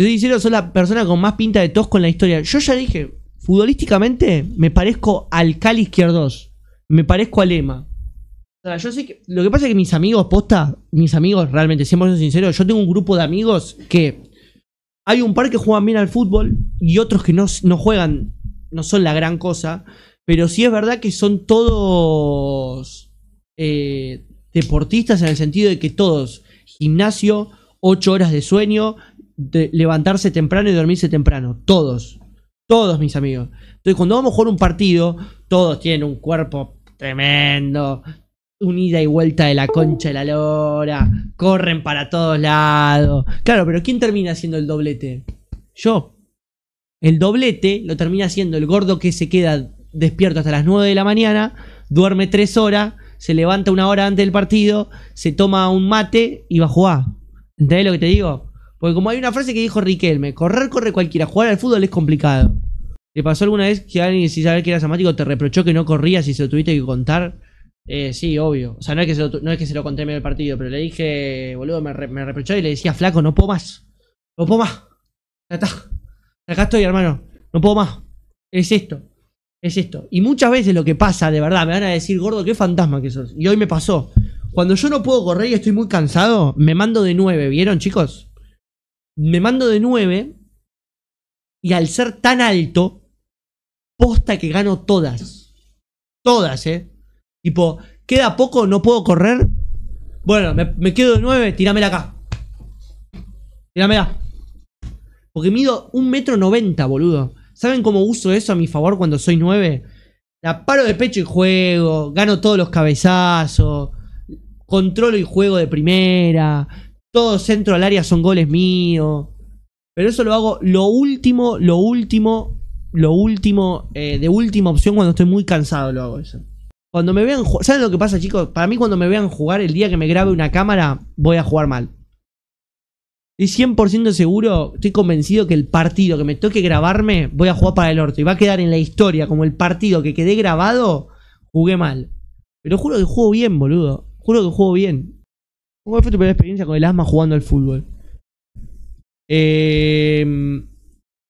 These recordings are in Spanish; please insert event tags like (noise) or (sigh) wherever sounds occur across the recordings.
Yo soy soy la persona con más pinta de tosco en la historia. Yo ya dije, futbolísticamente me parezco al Cali Izquierdos. Me parezco a Ema. O sea, yo sé que. Lo que pasa es que mis amigos, posta, mis amigos, realmente, siendo sincero, yo tengo un grupo de amigos que. Hay un par que juegan bien al fútbol y otros que no, juegan, no son la gran cosa. Pero sí es verdad que son todos eh, deportistas en el sentido de que todos, gimnasio, ocho horas de sueño, de levantarse temprano y dormirse temprano. Todos. Todos mis amigos. Entonces, cuando vamos a jugar un partido, todos tienen un cuerpo tremendo. unida ida y vuelta de la concha de la lora. Corren para todos lados. Claro, pero ¿quién termina haciendo el doblete? Yo. El doblete lo termina haciendo el gordo que se queda despierto hasta las 9 de la mañana, duerme 3 horas, se levanta una hora antes del partido, se toma un mate y va a jugar. ¿Entendés lo que te digo? Porque como hay una frase que dijo Riquelme, correr corre cualquiera, jugar al fútbol es complicado. ¿Te pasó alguna vez que alguien Si saber que eras amático te reprochó que no corrías y se lo tuviste que contar? Eh, sí, obvio. O sea, no es que se lo, no es que se lo conté en el partido, pero le dije, boludo, me, reprochó y le decía, flaco, no puedo más. No puedo más. Ya está. Acá estoy, hermano. No puedo más. Es esto. Es esto. Y muchas veces lo que pasa, de verdad, me van a decir, gordo, qué fantasma que sos. Y hoy me pasó. Cuando yo no puedo correr y estoy muy cansado, me mando de nueve, ¿vieron, chicos? me mando de 9 y al ser tan alto, posta que gano todas. Todas, ¿eh? Tipo, queda poco, no puedo correr. Bueno, me, quedo de 9, tíramela acá. Tíramela. Porque mido un metro noventa, boludo. ¿Saben cómo uso eso a mi favor cuando soy 9? La paro de pecho y juego, gano todos los cabezazos, controlo y juego de primera, todo centro al área son goles míos. Pero eso lo hago lo último, lo último, lo último, eh, de última opción cuando estoy muy cansado lo hago eso. Cuando me vean jugar, ¿saben lo que pasa chicos? Para mí cuando me vean jugar el día que me grabe una cámara, voy a jugar mal. Y 100% seguro, estoy convencido que el partido que me toque grabarme, voy a jugar para el orto. Y va a quedar en la historia como el partido que quedé grabado, jugué mal. Pero juro que juego bien, boludo. Juro que juego bien. ¿Cuál fue tu primera experiencia con el asma jugando al fútbol? Em,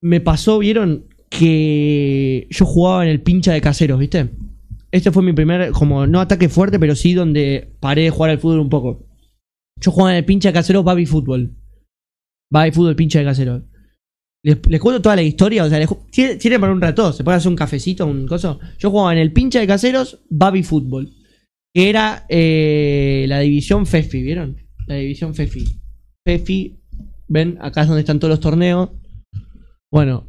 me pasó, vieron, que yo jugaba en el pincha de caseros, ¿viste? Este fue mi primer, como no ataque fuerte, pero sí donde paré de jugar al fútbol un poco. Yo jugaba en el pincha de caseros Baby Fútbol. Babi Fútbol, pincha de caseros. Les, cuento toda la historia, o sea, tiene para un rato, se puede hacer un cafecito, un coso. Yo jugaba en el pincha de caseros Baby Fútbol era eh, la división FEFI, ¿vieron? La división FEFI. FEFI, ven, acá es donde están todos los torneos. Bueno,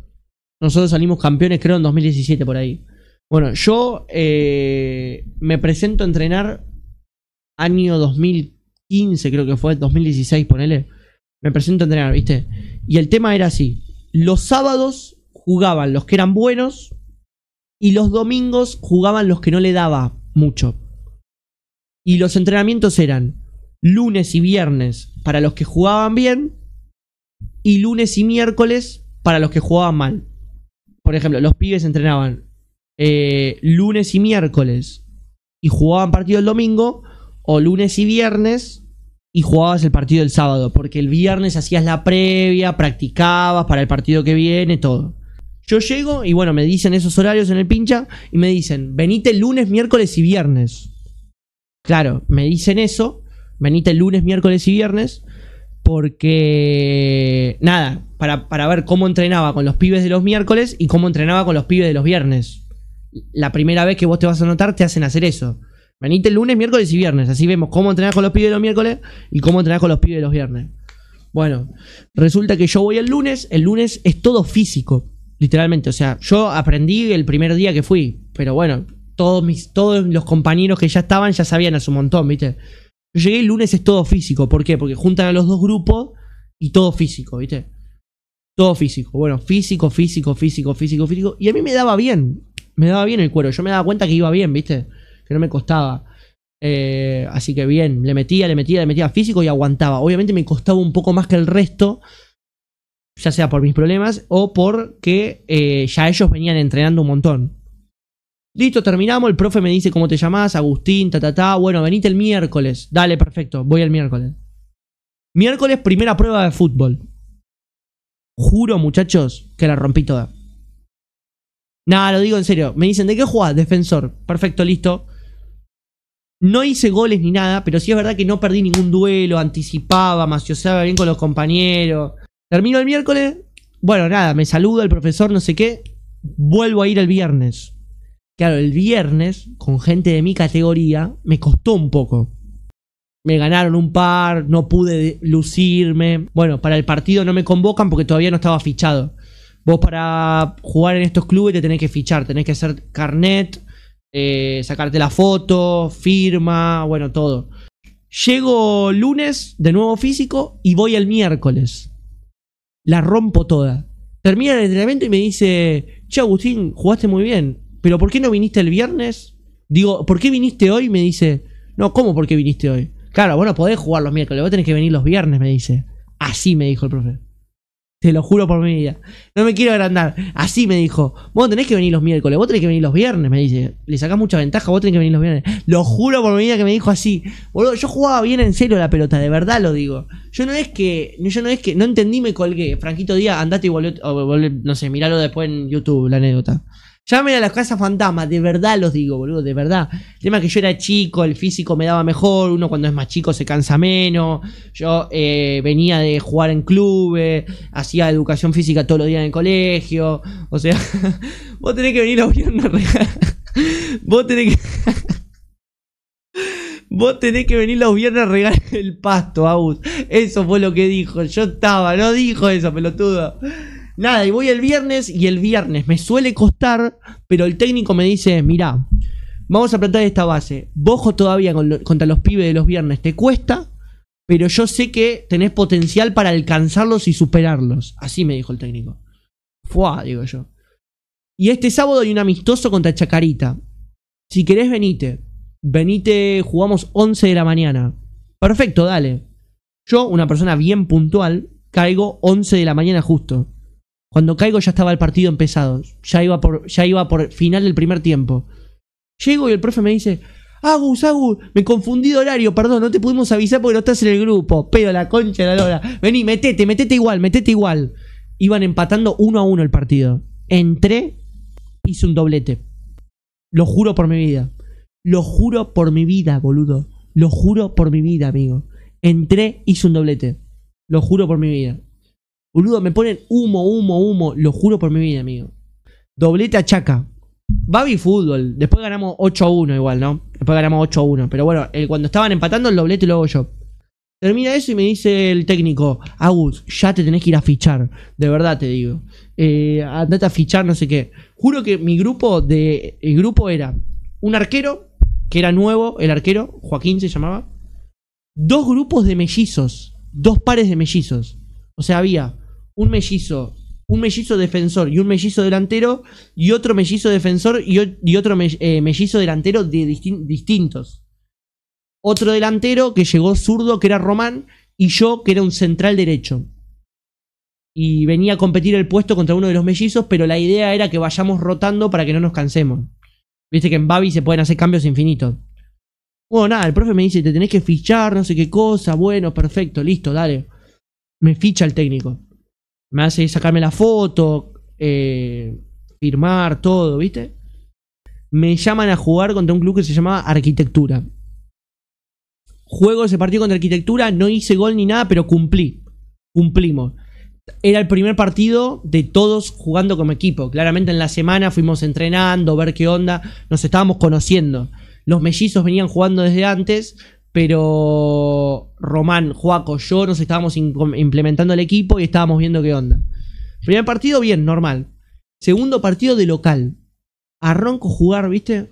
nosotros salimos campeones creo en 2017 por ahí. Bueno, yo eh, me presento a entrenar año 2015, creo que fue, 2016, ponele. Me presento a entrenar, ¿viste? Y el tema era así. Los sábados jugaban los que eran buenos y los domingos jugaban los que no le daba mucho. Y los entrenamientos eran lunes y viernes para los que jugaban bien y lunes y miércoles para los que jugaban mal. Por ejemplo, los pibes entrenaban eh, lunes y miércoles y jugaban partido el domingo o lunes y viernes y jugabas el partido el sábado, porque el viernes hacías la previa, practicabas para el partido que viene, todo. Yo llego y bueno, me dicen esos horarios en el pincha y me dicen, venite lunes, miércoles y viernes. Claro, me dicen eso, venite el lunes, miércoles y viernes, porque, nada, para, ver cómo entrenaba con los pibes de los miércoles y cómo entrenaba con los pibes de los viernes. La primera vez que vos te vas a notar te hacen hacer eso. Venite el lunes, miércoles y viernes, así vemos cómo entrenar con los pibes de los miércoles y cómo entrenar con los pibes de los viernes. Bueno, resulta que yo voy el lunes, el lunes es todo físico, literalmente. O sea, yo aprendí el primer día que fui, pero bueno, todos, todos los compañeros que ya estaban ya sabían a su montón, ¿viste? Yo llegué el lunes, es todo físico. ¿Por qué? Porque juntan a los dos grupos y todo físico, ¿viste? Todo físico. Bueno, físico, físico, físico, físico, físico. Y a mí me daba bien. Me daba bien el cuero. Yo me daba cuenta que iba bien, ¿viste? Que no me costaba. Eh, así que bien, le metía, le metía, le metía físico y aguantaba. Obviamente me costaba un poco más que el resto, ya sea por mis problemas o porque eh, ya ellos venían entrenando un montón. Listo, terminamos. El profe me dice cómo te llamas, Agustín, ta, ta, ta. Bueno, venite el miércoles. Dale, perfecto, voy el miércoles. Miércoles, primera prueba de fútbol. Juro, muchachos, que la rompí toda. Nada, lo digo en serio. Me dicen, ¿de qué jugás? Defensor. Perfecto, listo. No hice goles ni nada, pero sí es verdad que no perdí ningún duelo, anticipaba, macioseaba bien con los compañeros. Termino el miércoles. Bueno, nada, me saludo el profesor, no sé qué. Vuelvo a ir el viernes. Claro, el viernes, con gente de mi categoría, me costó un poco. Me ganaron un par, no pude lucirme. Bueno, para el partido no me convocan porque todavía no estaba fichado. Vos para jugar en estos clubes te tenés que fichar, tenés que hacer carnet, eh, sacarte la foto, firma, bueno, todo. Llego lunes de nuevo físico y voy el miércoles. La rompo toda. Termina el entrenamiento y me dice, che Agustín, jugaste muy bien. ¿pero por qué no viniste el viernes? Digo, ¿por qué viniste hoy? Me dice, no, ¿cómo por qué viniste hoy? Claro, bueno, podés jugar los miércoles, vos tenés que venir los viernes, me dice. Así me dijo el profe. Te lo juro por mi vida. No me quiero agrandar. Así me dijo. Vos tenés que venir los miércoles, vos tenés que venir los viernes, me dice. Le sacás mucha ventaja, vos tenés que venir los viernes. Lo juro por mi vida que me dijo así. Boludo, yo jugaba bien en serio la pelota, de verdad lo digo. Yo no es que. Yo no es que. No entendí, me colgué. Franquito Díaz, andate y volvió, no sé, miralo después en YouTube, la anécdota. Llamen a las casas fantasmas, de verdad los digo, boludo, de verdad. El tema es que yo era chico, el físico me daba mejor, uno cuando es más chico se cansa menos. Yo eh, venía de jugar en clubes, hacía educación física todos los días en el colegio. O sea, (laughs) vos tenés que venir a viernes, (laughs) Vos tenés que. (laughs) Vos tenés que venir los viernes a regar el pasto, aus. Eso fue lo que dijo. Yo estaba, no dijo eso, pelotudo. Nada, y voy el viernes y el viernes me suele costar, pero el técnico me dice, mirá, vamos a plantar esta base. Bojo todavía contra los pibes de los viernes te cuesta, pero yo sé que tenés potencial para alcanzarlos y superarlos. Así me dijo el técnico. Fua, digo yo. Y este sábado hay un amistoso contra Chacarita. Si querés, venite. Venite, jugamos 11 de la mañana. Perfecto, dale. Yo, una persona bien puntual, caigo 11 de la mañana justo. Cuando caigo ya estaba el partido empezado. Ya iba por, ya iba por final del primer tiempo. Llego y el profe me dice, Agus, Agus, me confundí de horario, perdón, no te pudimos avisar porque no estás en el grupo. Pedo la concha de la lora. Vení, metete, metete igual, metete igual. Iban empatando uno a uno el partido. Entré, hice un doblete. Lo juro por mi vida. Lo juro por mi vida, boludo. Lo juro por mi vida, amigo. Entré, hice un doblete. Lo juro por mi vida. Boludo, me ponen humo, humo, humo. Lo juro por mi vida, amigo. Doblete a Chaca. Babi Fútbol. Después ganamos 8 a 1 igual, ¿no? Después ganamos 8 1. Pero bueno, eh, cuando estaban empatando el doblete lo yo. Termina eso y me dice el técnico, Agus, ya te tenés que ir a fichar. De verdad te digo. Eh, andate a fichar, no sé qué. Juro que mi grupo de. El grupo era un arquero, que era nuevo, el arquero, Joaquín se llamaba. Dos grupos de mellizos. Dos pares de mellizos. O sea, había un mellizo, un mellizo defensor y un mellizo delantero, y otro mellizo defensor y, otro eh, mellizo delantero distintos. Otro delantero que llegó zurdo, que era Román, y yo, que era un central derecho. Y venía a competir el puesto contra uno de los mellizos, pero la idea era que vayamos rotando para que no nos cansemos. Viste que en Babi se pueden hacer cambios infinitos. Bueno, nada, el profe me dice, te tenés que fichar, no sé qué cosa, bueno, perfecto, listo, dale. Me ficha el técnico me hace sacarme la foto, eh, firmar, todo, ¿viste? Me llaman a jugar contra un club que se llamaba Arquitectura. Juego ese partido contra Arquitectura, no hice gol ni nada, pero cumplí. Cumplimos. Era el primer partido de todos jugando como equipo. Claramente en la semana fuimos entrenando, ver qué onda, nos estábamos conociendo. Los mellizos venían jugando desde antes, pero Román, Juaco, yo nos estábamos implementando el equipo y estábamos viendo qué onda. Primer partido, bien, normal. Segundo partido de local. A Ronco jugar, ¿viste?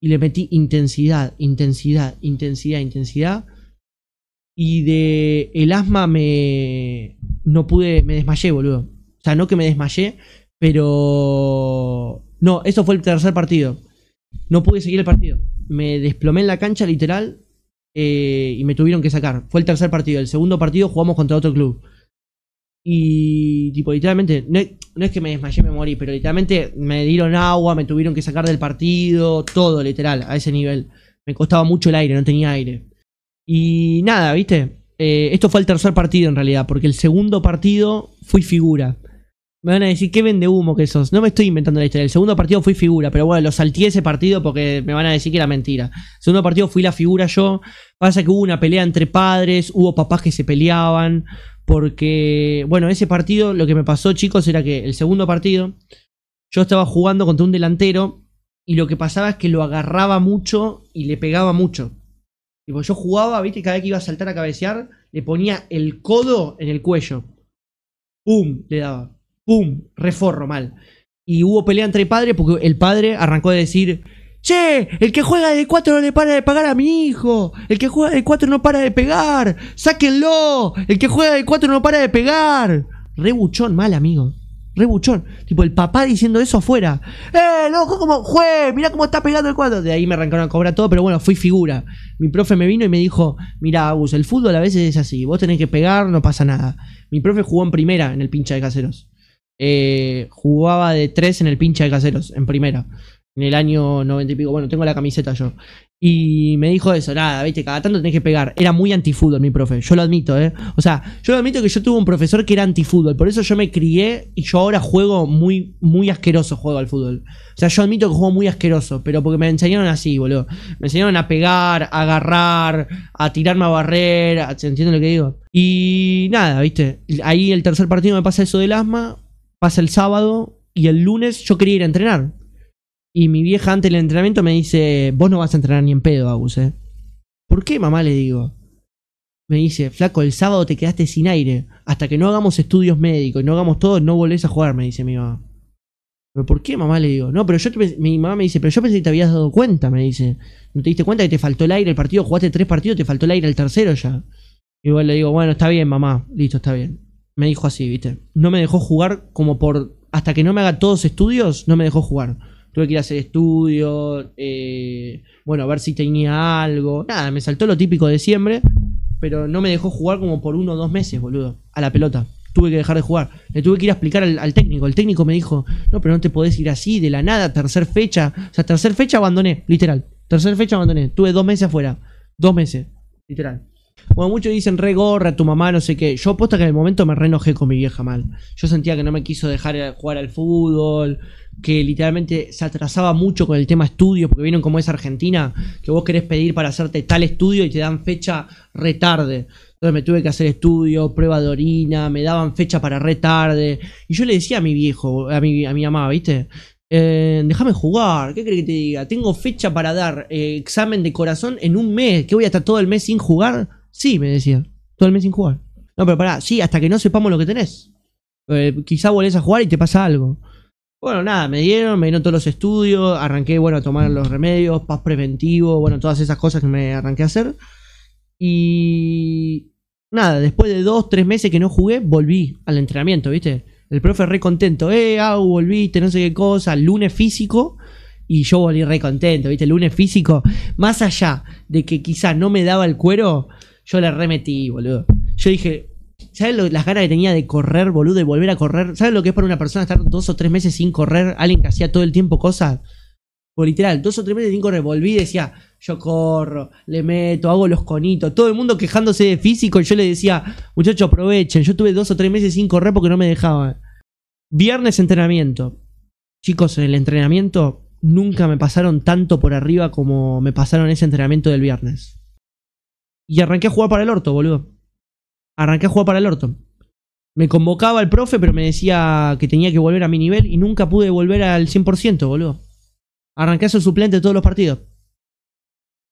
Y le metí intensidad, intensidad, intensidad, intensidad. Y de el asma me. No pude. Me desmayé, boludo. O sea, no que me desmayé, pero. No, eso fue el tercer partido. No pude seguir el partido. Me desplomé en la cancha, literal. Eh, y me tuvieron que sacar. Fue el tercer partido. El segundo partido jugamos contra otro club. Y, tipo, literalmente, no, es que me desmayé, me morí, pero literalmente me dieron agua, me tuvieron que sacar del partido, todo, literal, a ese nivel. Me costaba mucho el aire, no tenía aire. Y nada, ¿viste? Eh, esto fue el tercer partido en realidad, porque el segundo partido fui figura. Me van a decir, qué vende humo que esos No me estoy inventando la historia. El segundo partido fui figura, pero bueno, lo salté ese partido porque me van a decir que era mentira. El segundo partido fui la figura yo. Pasa que hubo una pelea entre padres, hubo papás que se peleaban. Porque, bueno, ese partido, lo que me pasó, chicos, era que el segundo partido, yo estaba jugando contra un delantero y lo que pasaba es que lo agarraba mucho y le pegaba mucho. y pues yo jugaba, viste, cada vez que iba a saltar a cabecear, le ponía el codo en el cuello. ¡Pum! Le daba. ¡Pum! Reforro mal. Y hubo pelea entre padres porque el padre arrancó de decir, Che, el que juega de 4 no le para de pagar a mi hijo. El que juega de 4 no para de pegar. Sáquenlo. El que juega de 4 no para de pegar. Rebuchón mal, amigo. Rebuchón. Tipo, el papá diciendo eso afuera. ¡Eh, loco, como jue! Mirá cómo está pegando el 4. De ahí me arrancaron a cobrar todo, pero bueno, fui figura. Mi profe me vino y me dijo: Mirá, Agus, el fútbol a veces es así. Vos tenés que pegar, no pasa nada. Mi profe jugó en primera en el pincha de caseros eh, jugaba de 3 en el pinche de caseros, en primera, en el año 90 y pico. Bueno, tengo la camiseta yo. Y me dijo eso, nada, viste, cada tanto tenés que pegar. Era muy antifútbol mi profe, yo lo admito, ¿eh? O sea, yo admito que yo tuve un profesor que era antifútbol, por eso yo me crié y yo ahora juego muy, muy asqueroso juego al fútbol. O sea, yo admito que juego muy asqueroso, pero porque me enseñaron así, boludo. Me enseñaron a pegar, a agarrar, a tirarme a barrer, ¿se lo que digo? Y nada, viste, ahí el tercer partido me pasa eso del asma, pasa el sábado y el lunes yo quería ir a entrenar. Y mi vieja antes del entrenamiento me dice, vos no vas a entrenar ni en pedo, Agus, ¿eh? ¿Por qué, mamá? Le digo. Me dice, flaco, el sábado te quedaste sin aire. Hasta que no hagamos estudios médicos y no hagamos todo, no volvés a jugar, me dice mi mamá. ¿Pero por qué, mamá? Le digo. No, pero yo mi mamá me dice, pero yo pensé que te habías dado cuenta, me dice. ¿No te diste cuenta que te faltó el aire el partido? Jugaste tres partidos, te faltó el aire el tercero ya. y Igual le digo, bueno, está bien, mamá. Listo, está bien me dijo así, ¿viste? No me dejó jugar como por. Hasta que no me haga todos estudios, no me dejó jugar. Tuve que ir a hacer estudios, eh, bueno, a ver si tenía algo. Nada, me saltó lo típico de siempre, pero no me dejó jugar como por uno o dos meses, boludo, a la pelota. Tuve que dejar de jugar. Le tuve que ir a explicar al, al técnico. El técnico me dijo, no, pero no te podés ir así, de la nada, tercer fecha. O sea, tercer fecha abandoné, literal. Tercer fecha abandoné. Tuve dos meses afuera. Dos meses, literal. Bueno, muchos dicen re gorra, tu mamá, no sé qué. Yo aposta que en el momento me re enojé con mi vieja mal. Yo sentía que no me quiso dejar jugar al fútbol, que literalmente se atrasaba mucho con el tema estudios, porque vieron como es Argentina, que vos querés pedir para hacerte tal estudio y te dan fecha retarde. Entonces me tuve que hacer estudio, prueba de orina, me daban fecha para retarde. Y yo le decía a mi viejo, a mi, a mi mamá, ¿viste? Eh, déjame jugar, ¿qué crees que te diga? Tengo fecha para dar eh, examen de corazón en un mes, que voy a estar todo el mes sin jugar. Sí, me decía. Todo el mes sin jugar. No, pero pará, sí, hasta que no sepamos lo que tenés. Eh, quizá volvés a jugar y te pasa algo. Bueno, nada, me dieron, me dieron todos los estudios, arranqué, bueno, a tomar los remedios, paz preventivo, bueno, todas esas cosas que me arranqué a hacer. Y nada, después de dos, tres meses que no jugué, volví al entrenamiento, ¿viste? El profe re contento, eh, ah, volviste, no sé qué cosa, lunes físico. Y yo volví re contento, ¿viste? lunes físico, más allá de que quizás no me daba el cuero, yo le remetí, boludo. Yo dije, ¿sabes las ganas que tenía de correr, boludo, de volver a correr? ¿Sabes lo que es para una persona estar dos o tres meses sin correr? Alguien que hacía todo el tiempo cosas. Por pues literal, dos o tres meses sin correr. Volví y decía, yo corro, le meto, hago los conitos. Todo el mundo quejándose de físico. Y yo le decía, muchachos, aprovechen. Yo tuve dos o tres meses sin correr porque no me dejaban. Viernes entrenamiento. Chicos, en el entrenamiento nunca me pasaron tanto por arriba como me pasaron ese entrenamiento del viernes. Y arranqué a jugar para el orto, boludo. Arranqué a jugar para el orto. Me convocaba el profe, pero me decía que tenía que volver a mi nivel y nunca pude volver al 100%, boludo. Arranqué a ser suplente de todos los partidos.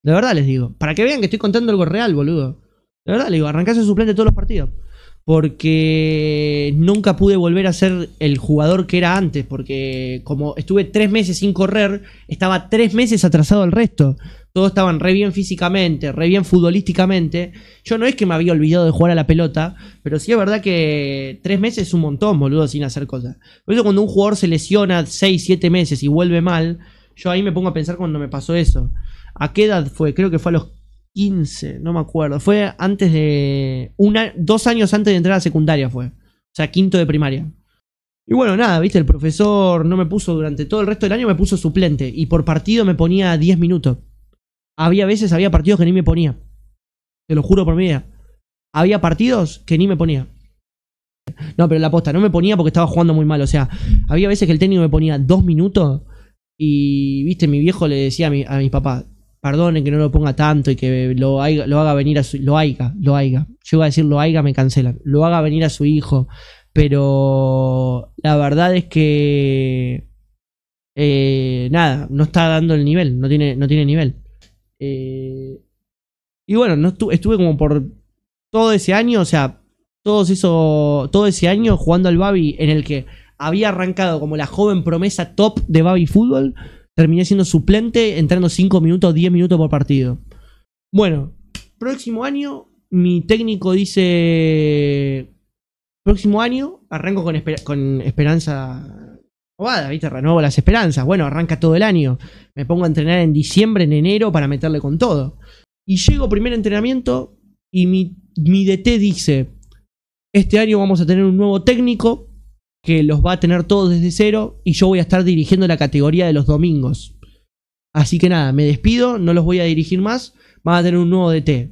De verdad les digo. Para que vean que estoy contando algo real, boludo. De verdad les digo, arranqué a ser suplente de todos los partidos. Porque nunca pude volver a ser el jugador que era antes. Porque como estuve tres meses sin correr, estaba tres meses atrasado al resto todos estaban re bien físicamente, re bien futbolísticamente. Yo no es que me había olvidado de jugar a la pelota, pero sí es verdad que tres meses es un montón, boludo, sin hacer cosas. Por eso cuando un jugador se lesiona seis, siete meses y vuelve mal, yo ahí me pongo a pensar cuando me pasó eso. ¿A qué edad fue? Creo que fue a los 15, no me acuerdo. Fue antes de... Una, dos años antes de entrar a secundaria fue. O sea, quinto de primaria. Y bueno, nada, viste, el profesor no me puso durante todo el resto del año, me puso suplente. Y por partido me ponía 10 minutos. Había veces, había partidos que ni me ponía. Te lo juro por mi vida. Había partidos que ni me ponía. No, pero la aposta, no me ponía porque estaba jugando muy mal. O sea, había veces que el técnico me ponía dos minutos y, viste, mi viejo le decía a mi, a mi papá, perdonen que no lo ponga tanto y que lo, haga, lo haga venir a su... Lo haiga, lo haiga. Yo iba a decir lo haiga, me cancelan. Lo haga venir a su hijo. Pero la verdad es que... Eh, nada, no está dando el nivel, no tiene, no tiene nivel. Eh, y bueno, no estuve, como por todo ese año, o sea, eso, todo ese año jugando al Babi en el que había arrancado como la joven promesa top de Babi Fútbol, terminé siendo suplente, entrando 5 minutos, 10 minutos por partido. Bueno, próximo año, mi técnico dice. Próximo año, arranco con, con esperanza ¿viste? Renuevo las esperanzas. Bueno, arranca todo el año. Me pongo a entrenar en diciembre, en enero, para meterle con todo. Y llego primer entrenamiento y mi, mi DT dice, este año vamos a tener un nuevo técnico que los va a tener todos desde cero y yo voy a estar dirigiendo la categoría de los domingos. Así que nada, me despido, no los voy a dirigir más, van a tener un nuevo DT.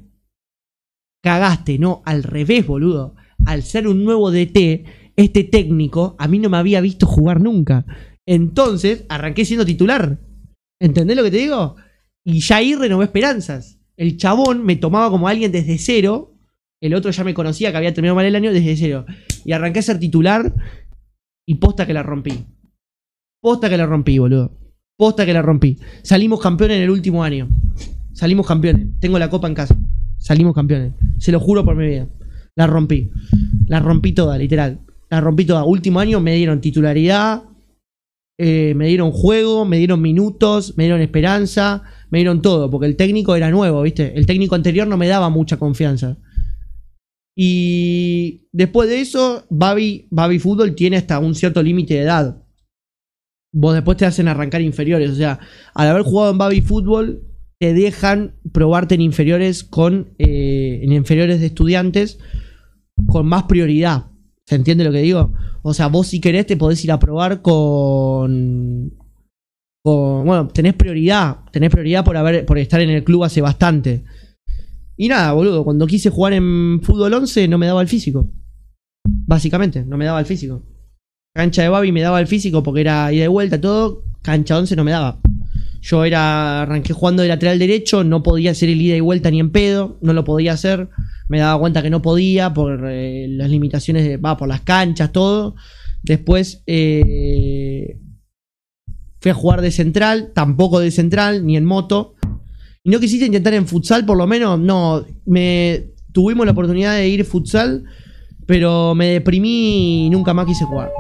Cagaste, no, al revés, boludo. Al ser un nuevo DT, este técnico a mí no me había visto jugar nunca. Entonces arranqué siendo titular. ¿Entendés lo que te digo? Y ya ahí renové esperanzas. El chabón me tomaba como alguien desde cero. El otro ya me conocía que había terminado mal el año desde cero. Y arranqué a ser titular y posta que la rompí. Posta que la rompí, boludo. Posta que la rompí. Salimos campeones en el último año. Salimos campeones. Tengo la copa en casa. Salimos campeones. Se lo juro por mi vida. La rompí. La rompí toda, literal. La rompí toda. Último año me dieron titularidad, eh, me dieron juego, me dieron minutos, me dieron esperanza, me dieron todo, porque el técnico era nuevo, ¿viste? El técnico anterior no me daba mucha confianza. Y después de eso, Babi, Fútbol tiene hasta un cierto límite de edad. Vos después te hacen arrancar inferiores. O sea, al haber jugado en Babi Fútbol, te dejan probarte en inferiores con. Eh, en inferiores de estudiantes con más prioridad. ¿Se entiende lo que digo? O sea, vos si querés te podés ir a probar con. con bueno, tenés prioridad. Tenés prioridad por, haber, por estar en el club hace bastante. Y nada, boludo, cuando quise jugar en fútbol 11 no me daba el físico. Básicamente, no me daba el físico. Cancha de Babi me daba el físico porque era ida y vuelta, todo. Cancha 11 no me daba. Yo era, arranqué jugando de lateral derecho, no podía hacer el ida y vuelta ni en pedo, no lo podía hacer me daba cuenta que no podía por eh, las limitaciones, de, va por las canchas, todo. Después eh, fui a jugar de central, tampoco de central, ni en moto. Y no quisiste intentar en futsal, por lo menos, no, me tuvimos la oportunidad de ir futsal, pero me deprimí y nunca más quise jugar.